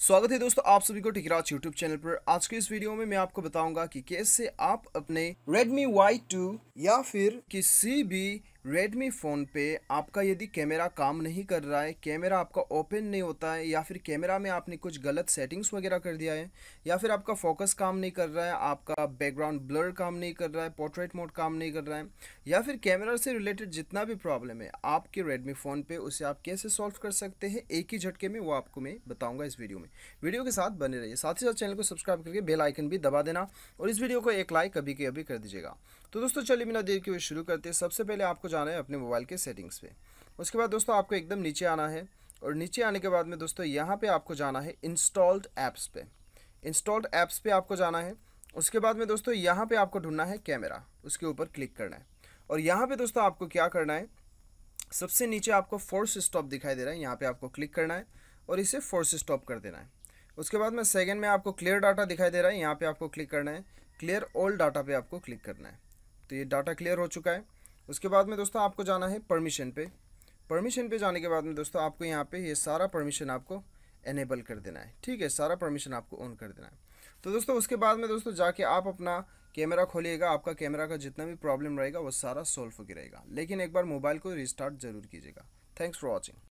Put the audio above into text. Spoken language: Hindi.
स्वागत है दोस्तों आप सभी को टिकराज यूट्यूब चैनल पर आज के इस वीडियो में मैं आपको बताऊंगा कि कैसे आप अपने Redmi Y2 या फिर किसी भी रेडमी फ़ोन पे आपका यदि कैमरा काम नहीं कर रहा है कैमरा आपका ओपन नहीं होता है या फिर कैमरा में आपने कुछ गलत सेटिंग्स वगैरह कर दिया है या फिर आपका फोकस काम नहीं कर रहा है आपका बैकग्राउंड ब्लर काम नहीं कर रहा है पोर्ट्रेट मोड काम नहीं कर रहा है या फिर कैमरा से रिलेटेड जितना भी प्रॉब्लम है आपके रेडमी फ़ोन पर उसे आप कैसे सॉल्व कर सकते हैं एक ही झटके में वो आपको मैं बताऊँगा इस वीडियो में वीडियो के साथ बने रहिए साथ ही साथ चैनल को सब्सक्राइब करके बेलाइकन भी दबा देना और इस वीडियो को एक लाइक अभी के अभी कर दीजिएगा तो दोस्तों चलिए बिना देर के वे शुरू करते हैं सबसे पहले आपको जाना है अपने मोबाइल के सेटिंग्स पे उसके बाद दोस्तों आपको एकदम नीचे आना है और नीचे आने के बाद में दोस्तों यहाँ पे आपको जाना है इंस्टॉल्ड ऐप्स पे इंस्टॉल्ड ऐप्स पे आपको जाना है उसके बाद में दोस्तों यहाँ पर आपको ढूंढना है कैमरा उसके ऊपर क्लिक करना है और यहाँ पर दोस्तों आपको क्या करना है सबसे नीचे आपको फोर्स स्टॉप दिखाई दे रहा है यहाँ पर आपको क्लिक करना है और इसे फोर्स स्टॉप कर देना है उसके बाद में सेकेंड में आपको क्लियर डाटा दिखाई दे रहा है यहाँ पर आपको क्लिक करना है क्लियर ऑल डाटा पे आपको क्लिक करना है तो ये डाटा क्लियर हो चुका है उसके बाद में दोस्तों आपको जाना है परमिशन पे परमिशन पे जाने के बाद में दोस्तों आपको यहाँ पे ये सारा परमिशन आपको एनेबल कर देना है ठीक है सारा परमिशन आपको ऑन कर देना है तो दोस्तों उसके बाद में दोस्तों जाके आप अपना कैमरा खोलिएगा आपका कैमरा का जितना भी प्रॉब्लम रहेगा वो सारा सॉल्व हो रहेगा लेकिन एक बार मोबाइल को रिस्टार्ट ज़रूर कीजिएगा थैंक्स फॉर वॉचिंग